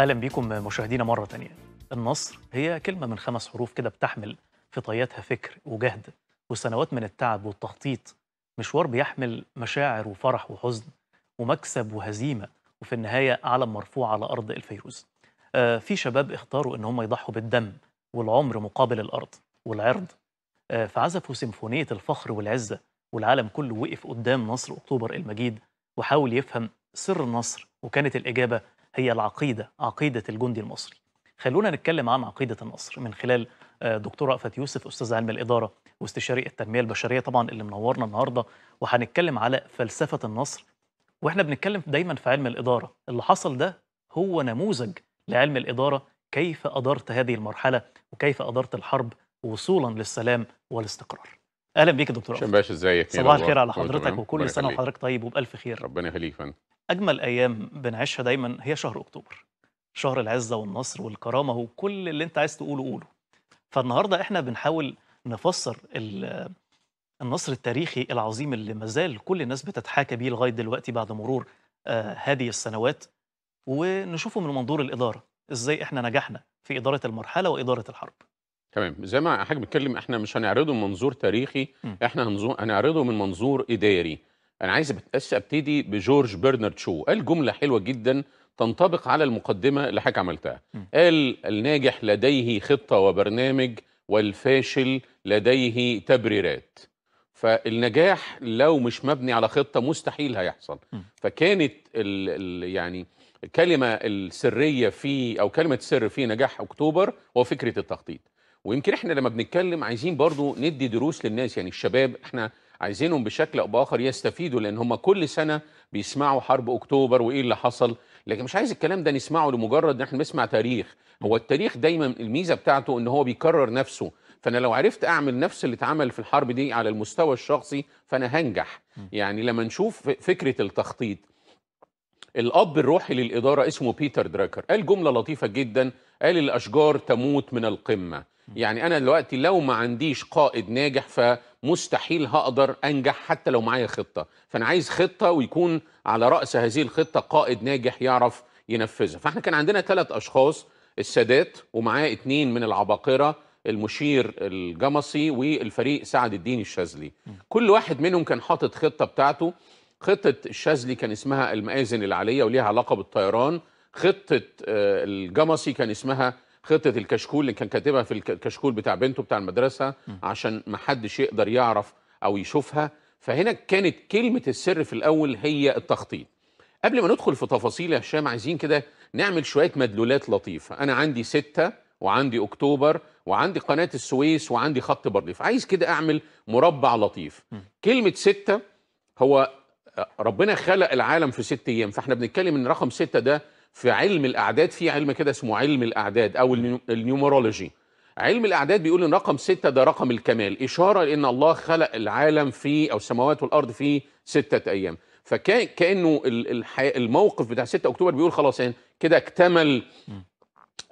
اهلا بيكم مشاهدينا مره تانية النصر هي كلمه من خمس حروف كده بتحمل في طياتها فكر وجهد وسنوات من التعب والتخطيط مشوار بيحمل مشاعر وفرح وحزن ومكسب وهزيمه وفي النهايه علم مرفوع على ارض الفيروز آه في شباب اختاروا ان هم يضحوا بالدم والعمر مقابل الارض والعرض آه فعزفوا سيمفونيه الفخر والعزه والعالم كله وقف قدام نصر اكتوبر المجيد وحاول يفهم سر النصر وكانت الاجابه هي العقيدة عقيدة الجندي المصري خلونا نتكلم عن عقيدة النصر من خلال آه، دكتور رأفت يوسف أستاذ علم الإدارة واستشاري التنمية البشرية طبعا اللي منورنا النهاردة وهنتكلم على فلسفة النصر وإحنا بنتكلم دايما في علم الإدارة اللي حصل ده هو نموذج لعلم الإدارة كيف أدرت هذه المرحلة وكيف أدرت الحرب وصولا للسلام والاستقرار اهلا بيك يا دكتور هشام ازيك صباح الخير على حضرتك وكل سنه وحضرتك طيب وبالف خير ربنا يخليك فندم أجمل أيام بنعيشها دايما هي شهر أكتوبر شهر العزة والنصر والكرامة وكل اللي أنت عايز تقوله قوله فالنهاردة إحنا بنحاول نفسر النصر التاريخي العظيم اللي مازال كل الناس بتتحاكى بيه لغاية دلوقتي بعد مرور آه هذه السنوات ونشوفه من منظور الإدارة إزاي إحنا نجحنا في إدارة المرحلة وإدارة الحرب تمام زي ما حضرتك بتتكلم احنا مش هنعرضه من منظور تاريخي م. احنا هنعرضه من منظور اداري انا عايز بس ابتدي بجورج برنارد شو قال جمله حلوه جدا تنطبق على المقدمه اللي حضرتك عملتها قال الناجح لديه خطه وبرنامج والفاشل لديه تبريرات فالنجاح لو مش مبني على خطه مستحيل هيحصل فكانت ال ال يعني الكلمه السريه في او كلمه سر في نجاح اكتوبر هو فكره التخطيط ويمكن احنا لما بنتكلم عايزين برضو ندي دروس للناس يعني الشباب احنا عايزينهم بشكل او باخر يستفيدوا لان هم كل سنه بيسمعوا حرب اكتوبر وايه اللي حصل لكن مش عايز الكلام ده نسمعه لمجرد ان احنا بنسمع تاريخ هو التاريخ دايما الميزه بتاعته ان هو بيكرر نفسه فانا لو عرفت اعمل نفس اللي اتعمل في الحرب دي على المستوى الشخصي فانا هنجح يعني لما نشوف فكره التخطيط الاب الروحي للاداره اسمه بيتر دراكر قال جمله لطيفه جدا قال الاشجار تموت من القمه يعني انا دلوقتي لو ما عنديش قائد ناجح فمستحيل هقدر انجح حتى لو معايا خطه فانا عايز خطه ويكون على راس هذه الخطه قائد ناجح يعرف ينفذها فاحنا كان عندنا ثلاث اشخاص السادات ومعاه اتنين من العباقره المشير الجمصي والفريق سعد الدين الشاذلي كل واحد منهم كان حاطط خطه بتاعته خطه الشاذلي كان اسمها المآذن العاليه وليها علاقه بالطيران خطه آه، الجمصي كان اسمها خطه الكشكول اللي كان كاتبها في الكشكول بتاع بنته بتاع المدرسه عشان ما حدش يقدر يعرف او يشوفها فهنا كانت كلمه السر في الاول هي التخطيط قبل ما ندخل في تفاصيل يا هشام عايزين كده نعمل شويه مدلولات لطيفه انا عندي ستة وعندي اكتوبر وعندي قناه السويس وعندي خط برليف عايز كده اعمل مربع لطيف م. كلمه ستة هو آه، ربنا خلق العالم في ست ايام فاحنا بنتكلم ان رقم ستة ده في علم الاعداد في علم كده اسمه علم الاعداد او النيومرولوجي علم الاعداد بيقول ان رقم ستة ده رقم الكمال اشاره لان الله خلق العالم في او السماوات والارض في ستة ايام فكانه الموقف بتاع 6 اكتوبر بيقول خلاص يعني كده اكتمل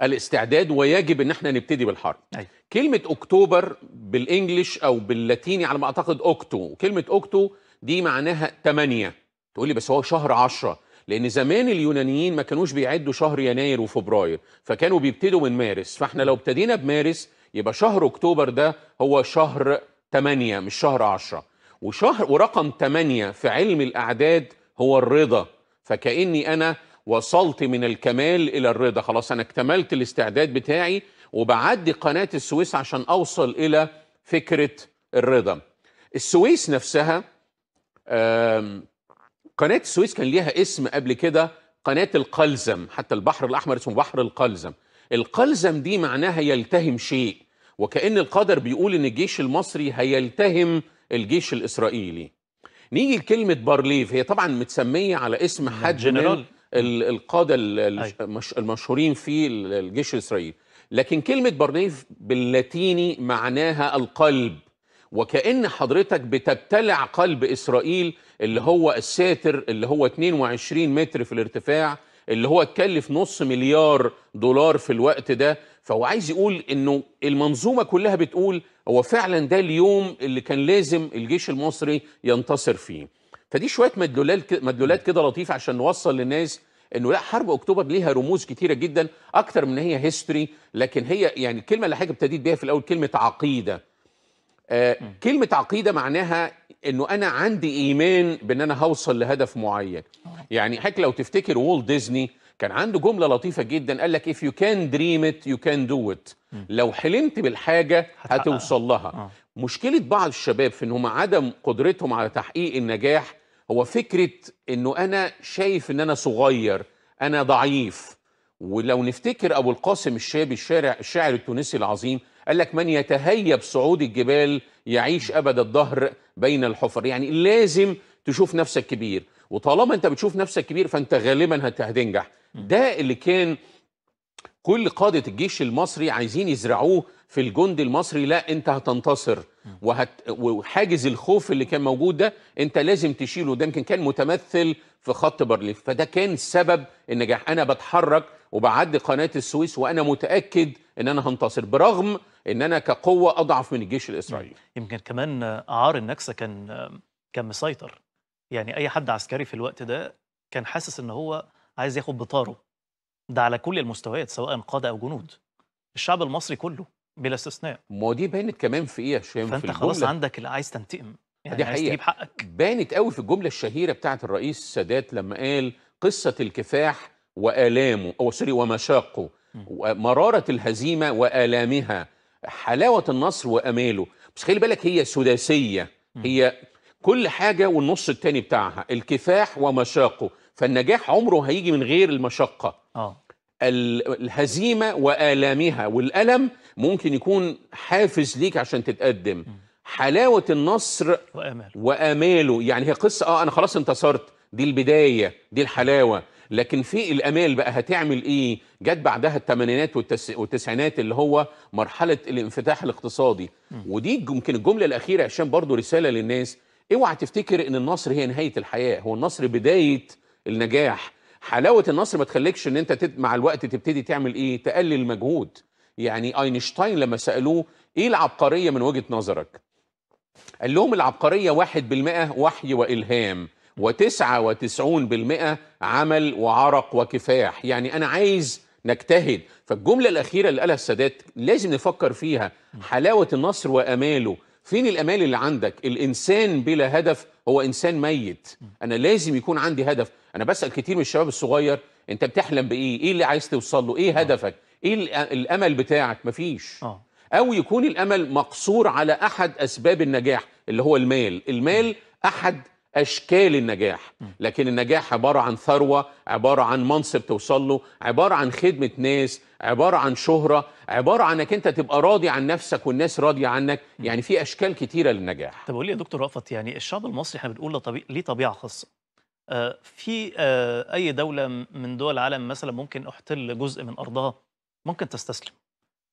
الاستعداد ويجب ان احنا نبتدي بالحرب أي. كلمه اكتوبر بالانجلش او باللاتيني على ما اعتقد اوكتو كلمه اوكتو دي معناها 8 تقول لي بس هو شهر 10 لان زمان اليونانيين ما كانوش بيعدوا شهر يناير وفبراير فكانوا بيبتدوا من مارس فاحنا لو ابتدينا بمارس يبقى شهر اكتوبر ده هو شهر 8 مش شهر 10 وشهر ورقم 8 في علم الاعداد هو الرضا فكاني انا وصلت من الكمال الى الرضا خلاص انا اكتملت الاستعداد بتاعي وبعدي قناه السويس عشان اوصل الى فكره الرضا السويس نفسها قناه السويس كان ليها اسم قبل كده قناه القلزم حتى البحر الاحمر اسمه بحر القلزم القلزم دي معناها يلتهم شيء وكأن القدر بيقول إن الجيش المصري هيلتهم الجيش الإسرائيلي نيجي لكلمة بارليف هي طبعا متسمية على اسم حد جنرال القادة المشهورين في الجيش الإسرائيلي لكن كلمة بارليف باللاتيني معناها القلب وكأن حضرتك بتبتلع قلب إسرائيل اللي هو الساتر اللي هو 22 متر في الارتفاع اللي هو اتكلف نص مليار دولار في الوقت ده فهو عايز يقول انه المنظومه كلها بتقول هو فعلا ده اليوم اللي كان لازم الجيش المصري ينتصر فيه فدي شويه مدلولات مدلولات كده لطيفه عشان نوصل للناس انه لا حرب اكتوبر ليها رموز كتيره جدا اكتر من هي هيستوري لكن هي يعني الكلمه اللي حضرتك ابتديت بيها في الاول كلمه عقيده آه، كلمة عقيدة معناها انه انا عندي ايمان بان انا هوصل لهدف معين يعني حضرتك لو تفتكر والت ديزني كان عنده جمله لطيفه جدا قال لك if you can dream it you can do it لو حلمت بالحاجه هتوصل لها آه. مشكله بعض الشباب في انهم عدم قدرتهم على تحقيق النجاح هو فكره انه انا شايف ان انا صغير انا ضعيف ولو نفتكر ابو القاسم الشابي الشاعر التونسي العظيم قال لك من يتهيب صعود الجبال يعيش أبد الدهر بين الحفر يعني لازم تشوف نفسك كبير وطالما أنت بتشوف نفسك كبير فأنت غالبا هتنجح ده اللي كان كل قادة الجيش المصري عايزين يزرعوه في الجندي المصري لا انت هتنتصر وهت وحاجز الخوف اللي كان موجود ده انت لازم تشيله ده يمكن كان متمثل في خط بارليف فده كان سبب النجاح انا بتحرك وبعدي قناه السويس وانا متاكد ان انا هنتصر برغم ان انا كقوه اضعف من الجيش الاسرائيلي طيب. يمكن كمان عار النكسه كان كان مسيطر يعني اي حد عسكري في الوقت ده كان حاسس ان هو عايز ياخد بطاره ده على كل المستويات سواء قاده او جنود الشعب المصري كله بلا استثناء ما هو دي بانت كمان في ايه يا هشام فانت خلاص عندك اللي عايز تنتقم يعني دي عايز تجيب حقك بانت قوي في الجملة الشهيرة بتاعت الرئيس السادات لما قال قصة الكفاح وآلامه أو سوري ومشاقه ومرارة الهزيمة وآلامها حلاوة النصر وأماله بس خلي بالك هي سداسية هي كل حاجة والنص الثاني بتاعها الكفاح ومشاقه فالنجاح عمره هيجي من غير المشقة اه الهزيمة وآلامها والألم ممكن يكون حافز ليك عشان تتقدم حلاوه النصر واماله واماله يعني هي قصه اه انا خلاص انتصرت دي البدايه دي الحلاوه لكن في الامال بقى هتعمل ايه جت بعدها الثمانينات والتس... والتسعينات اللي هو مرحله الانفتاح الاقتصادي م. ودي يمكن الجمله الاخيره عشان برضو رساله للناس اوعى تفتكر ان النصر هي نهايه الحياه هو النصر بدايه النجاح حلاوه النصر ما تخليكش ان انت تت... مع الوقت تبتدي تعمل ايه تقلل مجهود يعني اينشتاين لما سالوه ايه العبقريه من وجهه نظرك قال لهم العبقريه واحد بالمئه وحي والهام و99% عمل وعرق وكفاح يعني أنا عايز نجتهد فالجملة الأخيرة اللي قالها السادات لازم نفكر فيها حلاوة النصر وأماله فين الأمال اللي عندك الإنسان بلا هدف هو إنسان ميت أنا لازم يكون عندي هدف أنا بسأل كتير من الشباب الصغير أنت بتحلم بإيه إيه اللي عايز توصل له إيه هدفك ايه الامل بتاعك مفيش آه. او يكون الامل مقصور على احد اسباب النجاح اللي هو المال المال احد اشكال النجاح لكن النجاح عباره عن ثروه عباره عن منصب توصل له عباره عن خدمه ناس عباره عن شهره عباره عن انك انت تبقى راضي عن نفسك والناس راضيه عنك يعني في اشكال كتيره للنجاح طب قول لي يا دكتور رأفت يعني الشعب المصري احنا بنقول طبي... ليه طبيعه خاصه آه، في آه، اي دوله من دول العالم مثلا ممكن احتل جزء من ارضها ممكن تستسلم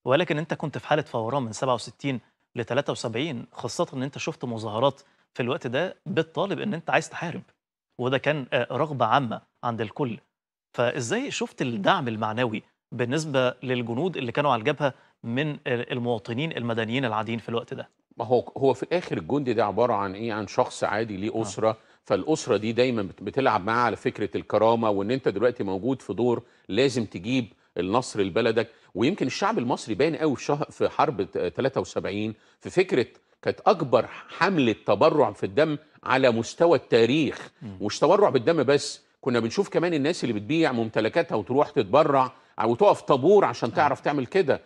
ولكن انت كنت في حاله فوران من 67 ل 73 خاصه ان انت شفت مظاهرات في الوقت ده بتطالب ان انت عايز تحارب وده كان آه، رغبه عامه عند الكل فازاي شفت الدعم المعنوي بالنسبه للجنود اللي كانوا على الجبهه من المواطنين المدنيين العاديين في الوقت ده ما هو هو في الاخر الجندي ده عباره عن ايه عن شخص عادي ليه آه. اسره آه. فالاسره دي دايما بتلعب معاه على فكره الكرامه وان انت دلوقتي موجود في دور لازم تجيب النصر لبلدك ويمكن الشعب المصري باين قوي في شهر في حرب 73 في فكره كانت اكبر حمله تبرع في الدم على مستوى التاريخ مش تبرع بالدم بس كنا بنشوف كمان الناس اللي بتبيع ممتلكاتها وتروح تتبرع او تقف طابور عشان تعرف تعمل كده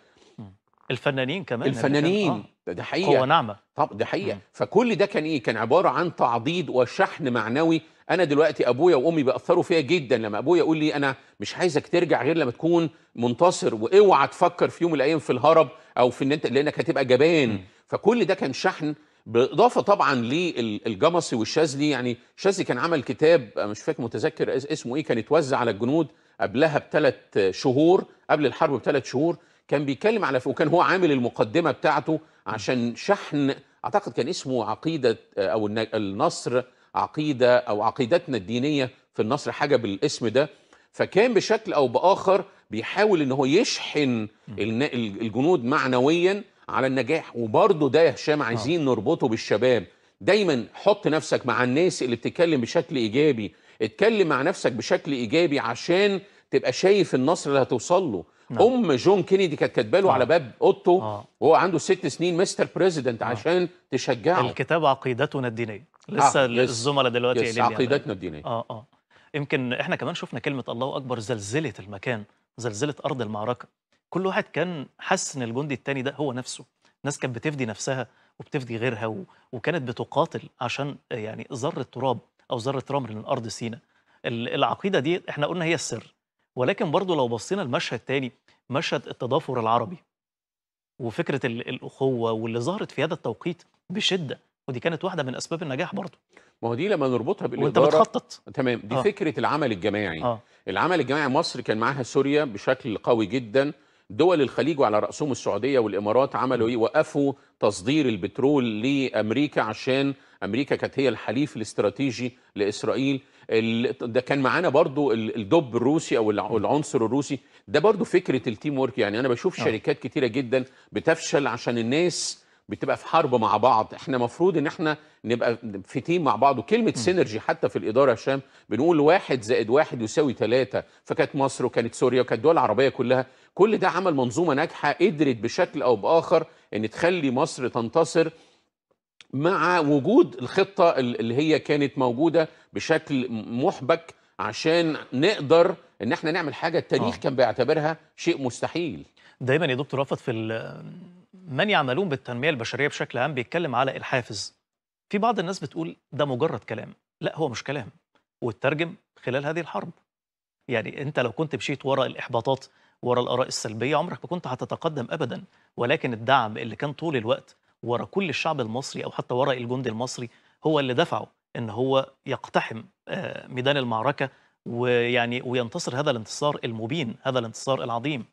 الفنانين كمان يعني الفنانين آه، ده حقيقه قوه ناعمه طب ده حقيقه فكل ده كان ايه كان عباره عن تعضيد وشحن معنوي انا دلوقتي ابويا وامي بياثروا فيا جدا لما ابويا يقول لي انا مش عايزك ترجع غير لما تكون منتصر واوعى تفكر في يوم من الايام في الهرب او في ان انت لانك هتبقى جبان فكل ده كان شحن بالاضافه طبعا للجمصي والشاذلي يعني الشاذلي كان عمل كتاب مش فاكر متذكر اسمه ايه كان اتوزع على الجنود قبلها بثلاث شهور قبل الحرب بثلاث شهور كان بيتكلم على وكان هو عامل المقدمه بتاعته عشان شحن اعتقد كان اسمه عقيده او النصر عقيده او عقيدتنا الدينيه في النصر حاجه بالاسم ده فكان بشكل او باخر بيحاول ان هو يشحن الجنود معنويا على النجاح وبرضه ده يا هشام عايزين آه. نربطه بالشباب دايما حط نفسك مع الناس اللي بتتكلم بشكل ايجابي اتكلم مع نفسك بشكل ايجابي عشان تبقى شايف النصر اللي هتوصل له نعم. ام جون كينيدي كانت كاتبه له آه. على باب اوضته آه. وهو عنده ست سنين مستر بريزيدنت عشان تشجعه الكتاب عقيدتنا الدينيه آه، لسه آه. الزملاء دلوقتي يس. عقيدتنا الدينيه اه اه يمكن احنا كمان شفنا كلمه الله اكبر زلزله المكان زلزله ارض المعركه كل واحد كان حاسس ان الجندي الثاني ده هو نفسه ناس كانت بتفدي نفسها وبتفدي غيرها و... وكانت بتقاتل عشان يعني ذره تراب او ذره رمل من ارض سينا العقيده دي احنا قلنا هي السر ولكن برضه لو بصينا المشهد تاني مشهد التضافر العربي وفكره الاخوه واللي ظهرت في هذا التوقيت بشده ودي كانت واحده من اسباب النجاح برضه ما هو دي لما نربطها بالاداره وانت بتخطط تمام دي آه. فكره العمل الجماعي آه. العمل الجماعي مصر كان معاها سوريا بشكل قوي جدا دول الخليج وعلى راسهم السعوديه والامارات عملوا ايه وقفوا تصدير البترول لامريكا عشان امريكا كانت هي الحليف الاستراتيجي لاسرائيل ده كان معانا برضو الدب الروسي او العنصر الروسي ده برضو فكره التيم وورك يعني انا بشوف آه. شركات كتيره جدا بتفشل عشان الناس بتبقى في حرب مع بعض احنا مفروض ان احنا نبقى في تيم مع بعض وكلمه سينرجي حتى في الاداره هشام بنقول واحد زائد واحد يساوي ثلاثه فكانت مصر وكانت سوريا وكانت الدول العربيه كلها كل ده عمل منظومه ناجحه قدرت بشكل او باخر ان تخلي مصر تنتصر مع وجود الخطه اللي هي كانت موجوده بشكل محبك عشان نقدر ان احنا نعمل حاجه التاريخ آه. كان بيعتبرها شيء مستحيل دايما يا دكتور رفض في من يعملون بالتنميه البشريه بشكل عام بيتكلم على الحافز في بعض الناس بتقول ده مجرد كلام لا هو مش كلام والترجم خلال هذه الحرب يعني انت لو كنت مشيت ورا الاحباطات ورا الاراء السلبيه عمرك ما كنت هتتقدم ابدا ولكن الدعم اللي كان طول الوقت ورا كل الشعب المصري او حتى ورا الجندي المصري هو اللي دفعه ان هو يقتحم آه، ميدان المعركه ويعني وينتصر هذا الانتصار المبين هذا الانتصار العظيم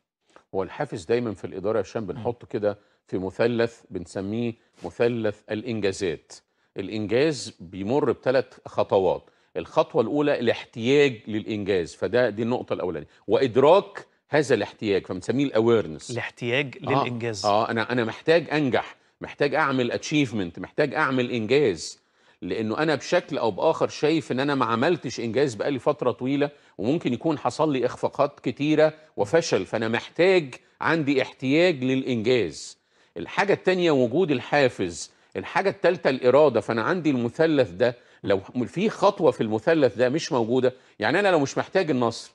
هو الحافز دايما في الاداره يا بنحط كده في مثلث بنسميه مثلث الإنجازات الإنجاز بيمر بثلاث خطوات الخطوة الأولى الاحتياج للإنجاز فده دي النقطة الأولانية وإدراك هذا الاحتياج فبنسميه الأويرنس الاحتياج آه، للإنجاز آه, آه أنا أنا محتاج أنجح محتاج أعمل أتشيفمنت محتاج أعمل إنجاز لانه انا بشكل او باخر شايف ان انا ما عملتش انجاز بقالي فتره طويله وممكن يكون حصل لي اخفاقات كتيره وفشل فانا محتاج عندي احتياج للانجاز الحاجة التانية وجود الحافز الحاجة التالتة الإرادة فأنا عندي المثلث ده لو في خطوة في المثلث ده مش موجودة يعني أنا لو مش محتاج النصر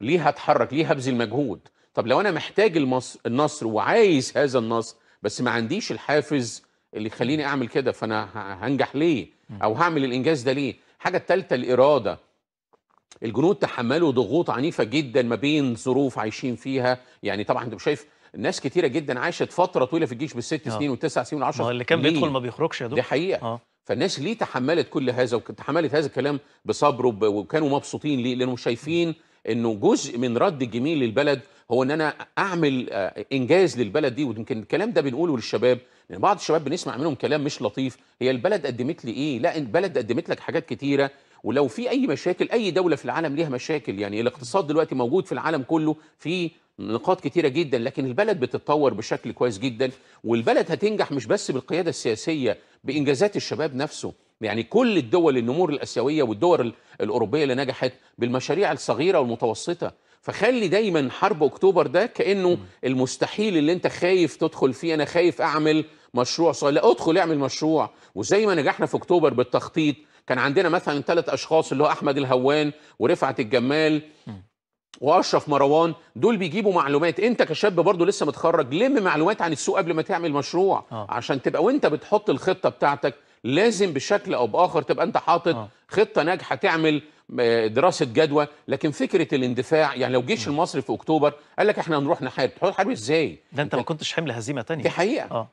ليه هتحرك ليه هبذل مجهود طب لو أنا محتاج المصر النصر وعايز هذا النصر بس ما عنديش الحافز اللي يخليني أعمل كده فأنا هنجح ليه أو هعمل الإنجاز ده ليه الحاجة التالتة الإرادة الجنود تحملوا ضغوط عنيفة جدا ما بين ظروف عايشين فيها يعني طبعا انت شايف ناس كتيره جدا عاشت فتره طويله في الجيش بالست آه. سنين والتسع سنين والعشر سنين اللي كان بيدخل ما بيخرجش يا دكتور دي حقيقه آه. فالناس ليه تحملت كل هذا وتحملت هذا الكلام بصبر وكانوا مبسوطين ليه لانهم شايفين انه جزء من رد الجميل للبلد هو ان انا اعمل آه، انجاز للبلد دي ويمكن الكلام ده بنقوله للشباب لان يعني بعض الشباب بنسمع منهم كلام مش لطيف هي البلد قدمت لي ايه لا البلد قدمت لك حاجات كتيره ولو في اي مشاكل اي دوله في العالم ليها مشاكل يعني الاقتصاد دلوقتي موجود في العالم كله في نقاط كتيرة جدا لكن البلد بتتطور بشكل كويس جدا والبلد هتنجح مش بس بالقيادة السياسية بإنجازات الشباب نفسه يعني كل الدول النمور الآسيوية والدول الأوروبية اللي نجحت بالمشاريع الصغيرة والمتوسطة فخلي دايما حرب أكتوبر ده كأنه المستحيل اللي أنت خايف تدخل فيه أنا خايف أعمل مشروع صغير لا ادخل اعمل مشروع وزي ما نجحنا في أكتوبر بالتخطيط كان عندنا مثلا ثلاث اشخاص اللي هو احمد الهوان ورفعت الجمال واشرف مروان دول بيجيبوا معلومات انت كشاب برضو لسه متخرج لم معلومات عن السوق قبل ما تعمل مشروع آه. عشان تبقى وانت بتحط الخطه بتاعتك لازم بشكل او باخر تبقى انت حاطط آه. خطه ناجحه تعمل آه، دراسه جدوى لكن فكره الاندفاع يعني لو جيش المصري في اكتوبر قال لك احنا هنروح نحارب تحارب ازاي ده انت, انت ما كنتش حمل هزيمه ثانيه دي حقيقه آه.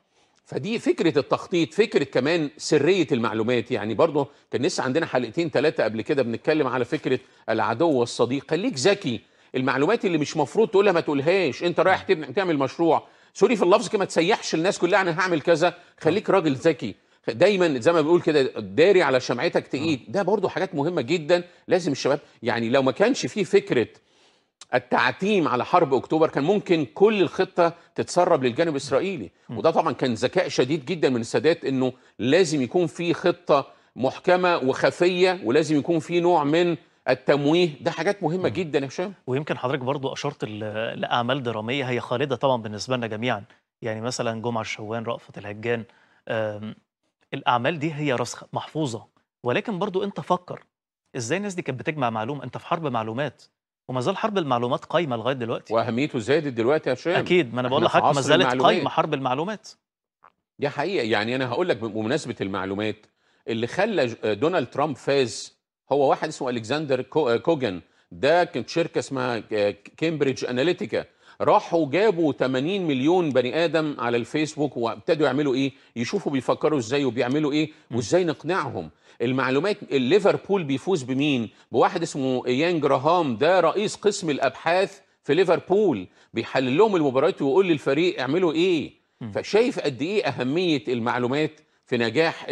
فدي فكره التخطيط فكره كمان سريه المعلومات يعني برضه كان لسه عندنا حلقتين ثلاثه قبل كده بنتكلم على فكره العدو والصديق خليك ذكي المعلومات اللي مش مفروض تقولها ما تقولهاش انت رايح تعمل مشروع سوري في اللفظ كده ما تسيحش الناس كلها انا هعمل كذا خليك آه. راجل ذكي دايما زي ما بنقول كده داري على شمعتك تقيد آه. ده برضو حاجات مهمه جدا لازم الشباب يعني لو ما كانش فيه فكره التعتيم على حرب اكتوبر كان ممكن كل الخطه تتسرب للجانب الاسرائيلي وده طبعا كان ذكاء شديد جدا من السادات انه لازم يكون في خطه محكمه وخفيه ولازم يكون في نوع من التمويه ده حاجات مهمه جدا يا هشام ويمكن حضرتك برضو اشرت لاعمال دراميه هي خالده طبعا بالنسبه لنا جميعا يعني مثلا جمعه الشوان رأفت الهجان الاعمال دي هي راسخه محفوظه ولكن برضو انت فكر ازاي الناس دي كانت بتجمع معلومه انت في حرب معلومات وما زال حرب المعلومات قايمه لغايه دلوقتي واهميته زادت دلوقتي يا شيخ اكيد ما انا بقول لحضرتك ما زالت قايمه حرب المعلومات دي حقيقه يعني انا هقول لك بمناسبه المعلومات اللي خلى آه، دونالد ترامب فاز هو واحد اسمه الكسندر آه، كوجن ده كانت شركه اسمها كامبريدج آه، اناليتيكا راحوا جابوا 80 مليون بني ادم على الفيسبوك وابتدوا يعملوا ايه يشوفوا بيفكروا ازاي وبيعملوا ايه وازاي نقنعهم المعلومات ليفربول بيفوز بمين بواحد اسمه ايان جراهام ده رئيس قسم الابحاث في ليفربول بيحلل لهم المباريات ويقول للفريق اعملوا ايه فشايف قد ايه اهميه المعلومات في نجاح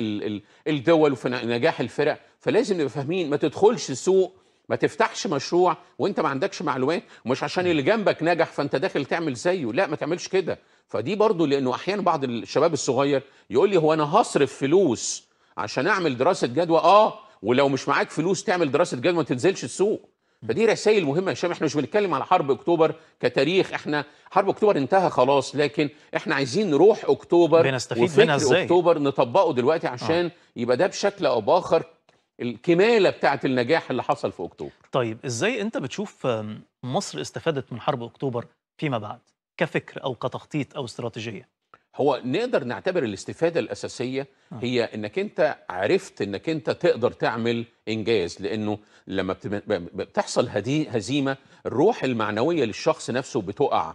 الدول وفي نجاح الفرق فلازم نبقى فاهمين ما تدخلش سوق ما تفتحش مشروع وانت ما عندكش معلومات ومش عشان اللي جنبك نجح فانت داخل تعمل زيه لا ما تعملش كده فدي برضو لانه احيانا بعض الشباب الصغير يقول لي هو انا هصرف فلوس عشان اعمل دراسه جدوى اه ولو مش معاك فلوس تعمل دراسه جدوى ما تنزلش السوق فدي رسائل مهمه يا هشام احنا مش بنتكلم على حرب اكتوبر كتاريخ احنا حرب اكتوبر انتهى خلاص لكن احنا عايزين نروح اكتوبر بنستفيد منها ازاي اكتوبر نطبقه دلوقتي عشان آه. يبقى ده بشكل او باخر الكماله بتاعه النجاح اللي حصل في اكتوبر طيب ازاي انت بتشوف مصر استفادت من حرب اكتوبر فيما بعد كفكر او كتخطيط او استراتيجيه هو نقدر نعتبر الاستفاده الاساسيه آه. هي انك انت عرفت انك انت تقدر تعمل انجاز لانه لما بتحصل هزيمه الروح المعنويه للشخص نفسه بتقع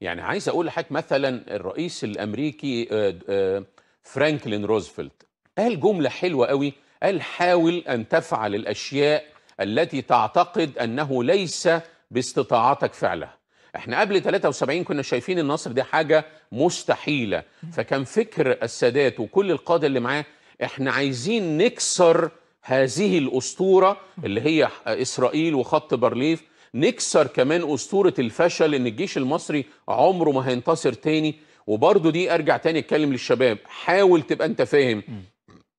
يعني عايز اقول لحضرتك مثلا الرئيس الامريكي آه، آه، فرانكلين روزفلت قال جمله حلوه قوي قال حاول ان تفعل الاشياء التي تعتقد انه ليس باستطاعتك فعلها احنا قبل 73 كنا شايفين النصر دي حاجه مستحيله فكان فكر السادات وكل القاده اللي معاه احنا عايزين نكسر هذه الاسطوره اللي هي اسرائيل وخط بارليف نكسر كمان اسطوره الفشل ان الجيش المصري عمره ما هينتصر تاني وبرده دي ارجع تاني اتكلم للشباب حاول تبقى انت فاهم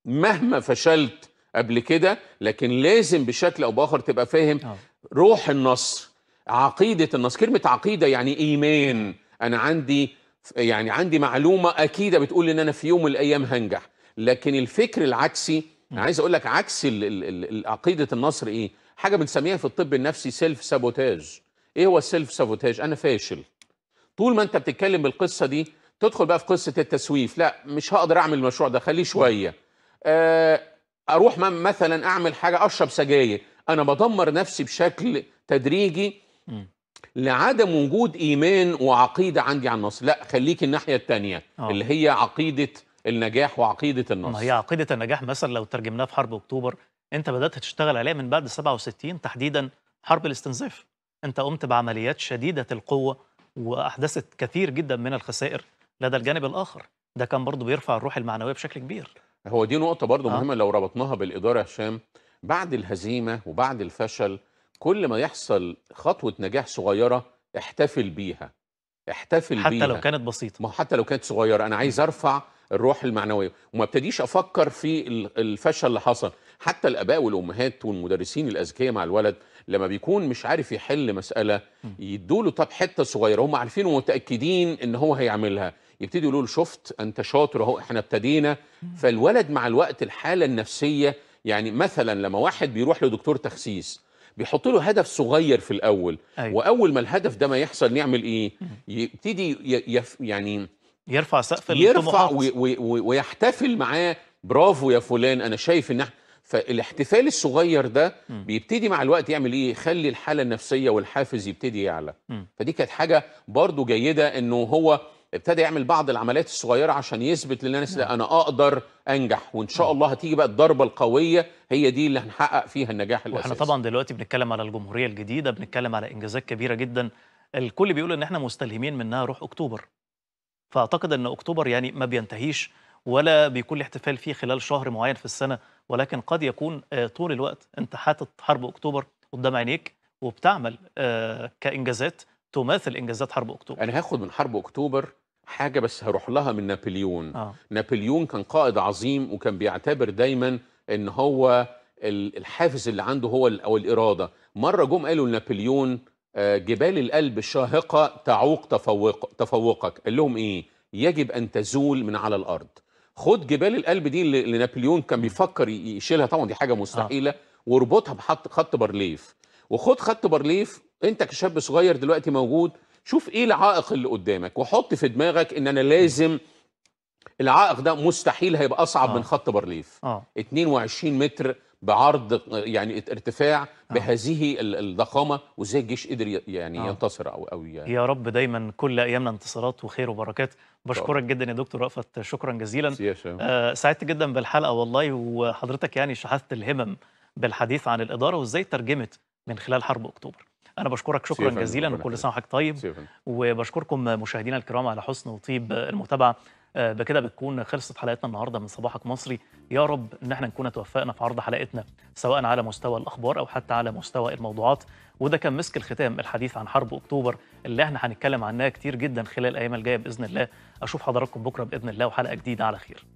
مهما فشلت قبل كده لكن لازم بشكل او باخر تبقى فاهم آه. روح النصر عقيده النص كلمه عقيده يعني ايمان انا عندي يعني عندي معلومه اكيده بتقول ان انا في يوم من الايام هنجح لكن الفكر العكسي انا عايز اقول لك عكس عقيده النصر ايه حاجه بنسميها في الطب النفسي سيلف سابوتاج ايه هو السيلف سابوتاج انا فاشل طول ما انت بتتكلم بالقصه دي تدخل بقى في قصه التسويف لا مش هقدر اعمل المشروع ده خليه شويه آه، اروح مثلا اعمل حاجه اشرب سجاير انا بدمر نفسي بشكل تدريجي لعدم وجود ايمان وعقيده عندي عن النص لا خليك الناحيه الثانيه آه. اللي هي عقيده النجاح وعقيده النص هي عقيده النجاح مثلا لو ترجمناها في حرب اكتوبر انت بدات تشتغل عليها من بعد 67 تحديدا حرب الاستنزاف انت قمت بعمليات شديده القوه واحدثت كثير جدا من الخسائر لدى الجانب الاخر ده كان برضه بيرفع الروح المعنويه بشكل كبير هو دي نقطه برضه آه. مهمه لو ربطناها بالاداره هشام بعد الهزيمه وبعد الفشل كل ما يحصل خطوة نجاح صغيرة احتفل بيها احتفل حتى بيها حتى لو كانت بسيطة ما حتى لو كانت صغيرة أنا عايز أرفع الروح المعنوية وما ابتديش أفكر في الفشل اللي حصل حتى الآباء والأمهات والمدرسين الأذكياء مع الولد لما بيكون مش عارف يحل مسألة يدوله طب حتة صغيرة هم عارفين ومتأكدين إن هو هيعملها يبتدي يقولوا له شفت أنت شاطر أهو إحنا ابتدينا فالولد مع الوقت الحالة النفسية يعني مثلا لما واحد بيروح لدكتور تخسيس بيحط له هدف صغير في الاول أيوة. واول ما الهدف ده ما يحصل نعمل ايه يبتدي يف يعني يرفع سقف يرفع وي وي ويحتفل معاه برافو يا فلان انا شايف ان احنا فالاحتفال الصغير ده بيبتدي مع الوقت يعمل ايه يخلي الحاله النفسيه والحافز يبتدي يعلى فدي كانت حاجه برضو جيده انه هو ابتدى يعمل بعض العمليات الصغيره عشان يثبت للناس لا انا اقدر انجح وان شاء نعم. الله هتيجي بقى الضربه القويه هي دي اللي هنحقق فيها النجاح الاساسي واحنا طبعا دلوقتي بنتكلم على الجمهوريه الجديده بنتكلم على انجازات كبيره جدا الكل بيقول ان احنا مستلهمين منها روح اكتوبر فاعتقد ان اكتوبر يعني ما بينتهيش ولا بيكون الاحتفال فيه خلال شهر معين في السنه ولكن قد يكون آه، طول الوقت انت حاطط حرب اكتوبر قدام عينيك وبتعمل آه، كانجازات تماثل انجازات حرب اكتوبر انا هاخد من حرب اكتوبر حاجة بس هروح لها من نابليون آه. نابليون كان قائد عظيم وكان بيعتبر دايما ان هو الحافز اللي عنده هو او الاراده مره جم قالوا لنابليون آه، جبال القلب الشاهقه تعوق تفوق تفوقك قال لهم ايه يجب ان تزول من على الارض خد جبال القلب دي اللي نابليون كان بيفكر يشيلها طبعا دي حاجه مستحيله آه. واربطها بحط خط بارليف وخد خط بارليف انت كشاب صغير دلوقتي موجود شوف ايه العائق اللي قدامك وحط في دماغك ان انا لازم العائق ده مستحيل هيبقى اصعب آه. من خط بارليف آه. 22 متر بعرض يعني ارتفاع آه. بهذه الضخامه وازاي الجيش قدر يعني آه. ينتصر او او يعني. يا رب دايما كل ايامنا انتصارات وخير وبركات بشكرك جدا يا دكتور رأفت شكرا جزيلا آه سعدت جدا بالحلقه والله وحضرتك يعني شحذت الهمم بالحديث عن الاداره وازاي ترجمت من خلال حرب اكتوبر انا بشكرك شكرا جزيلا وكل سنه وحضرتك طيب وبشكركم مشاهدينا الكرام على حسن وطيب المتابعه آه، بكده بتكون خلصت حلقتنا النهارده من صباحك مصري يا رب ان احنا نكون توفقنا في عرض حلقتنا سواء على مستوى الاخبار او حتى على مستوى الموضوعات وده كان مسك الختام الحديث عن حرب اكتوبر اللي احنا هنتكلم عنها كتير جدا خلال الايام الجايه باذن الله اشوف حضراتكم بكره باذن الله وحلقه جديده على خير